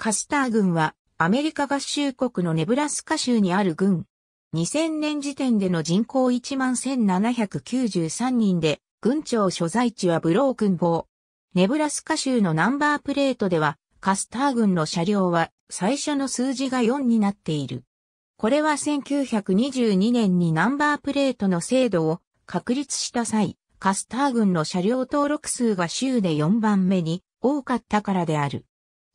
カスター軍はアメリカ合衆国のネブラスカ州にある軍。2000年時点での人口11,793人で、軍庁所在地はブロークンボー。ネブラスカ州のナンバープレートでは、カスター軍の車両は最初の数字が4になっている。これは1922年にナンバープレートの制度を確立した際、カスター軍の車両登録数が州で4番目に多かったからである。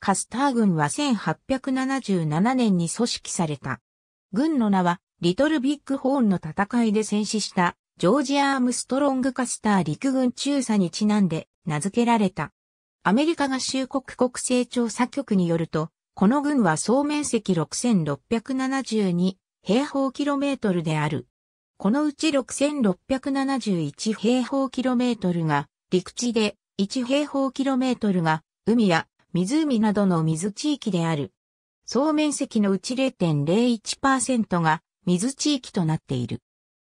カスター軍は1877年に組織された。軍の名は、リトルビッグホーンの戦いで戦死した、ジョージ・アームストロング・カスター陸軍中佐にちなんで、名付けられた。アメリカ合衆国国勢調査局によると、この軍は総面積6672平方キロメートルである。このうち6671平方キロメートルが陸地で、1平方キロメートルが海や湖などの水地域である。総面積のうち0.01%が水地域となっている。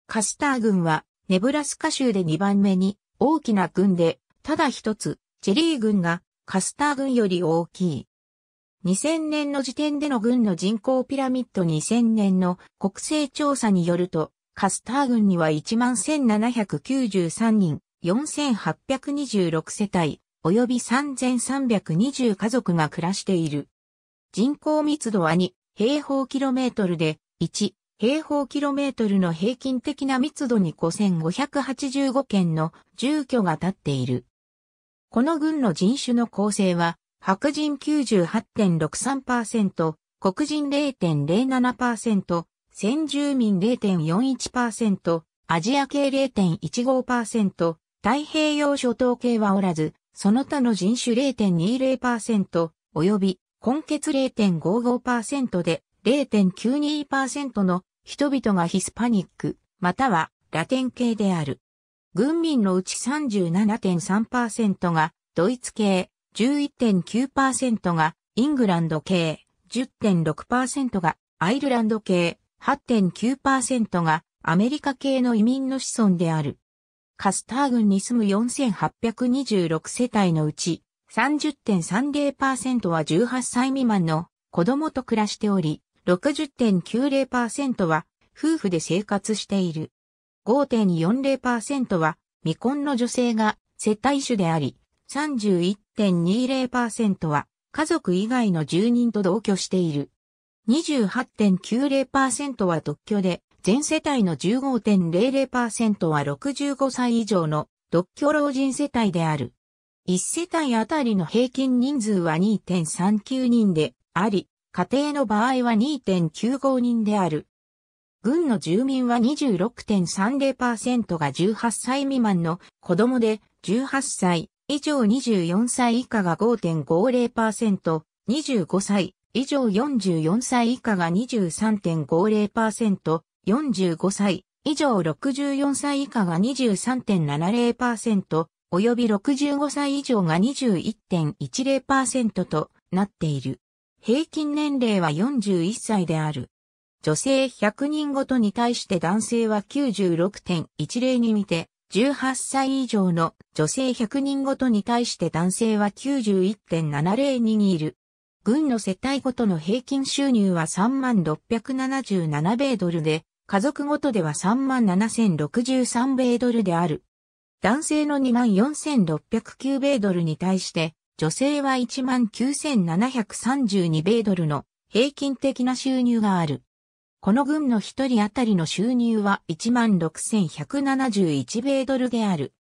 カスター郡はネブラスカ州で2番目に大きな郡で、ただ一つ、チェリー郡がカスター郡より大きい。2000年の時点での軍の人口ピラミッド2000年の国勢調査によると、カスター軍には11,793人、4,826世帯、及び3320家族が暮らしている。人口密度は2平方キロメートルで1平方キロメートルの平均的な密度に5585件の住居が建っている。この軍の人種の構成は白人98.63%、黒人0.07%、先住民0.41%、アジア系0.15%、太平洋諸島系はおらず、その他の人種0.20%及び根血0.55%で0.92%の人々がヒスパニック、またはラテン系である。軍民のうち37.3%がドイツ系、11.9%がイングランド系、10.6%がアイルランド系、8.9%がアメリカ系の移民の子孫である。カスター郡に住む4826世帯のうち、30.30%は18歳未満の子供と暮らしており、60.90%は夫婦で生活している。5.40%は未婚の女性が接待主であり、31.20%は家族以外の住人と同居している。28.90%は独居で、全世帯の15.00%は65歳以上の独居老人世帯である。1世帯あたりの平均人数は2.39人であり、家庭の場合は2.95人である。軍の住民は26.30%が18歳未満の子供で、18歳以上24歳以下が5.50%、25歳以上44歳以下が23.50%、45歳以上64歳以下が23.70%、及び65歳以上が21.10%となっている。平均年齢は41歳である。女性100人ごとに対して男性は96.10に見て、18歳以上の女性100人ごとに対して男性は91.70にいる。軍の世帯ごとの平均収入は3677米ドルで、家族ごとでは37,063米ドルである。男性の24,609米ドルに対して、女性は19,732米ドルの平均的な収入がある。この群の一人当たりの収入は16,171米ドルである。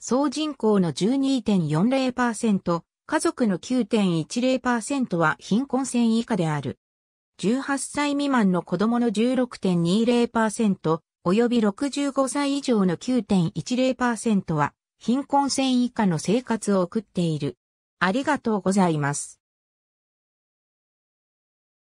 総人口の12.40%、家族の9.10%は貧困線以下である。18歳未満の子供の16.20%、及び65歳以上の9.10%は貧困線以下の生活を送っている。ありがとうございます。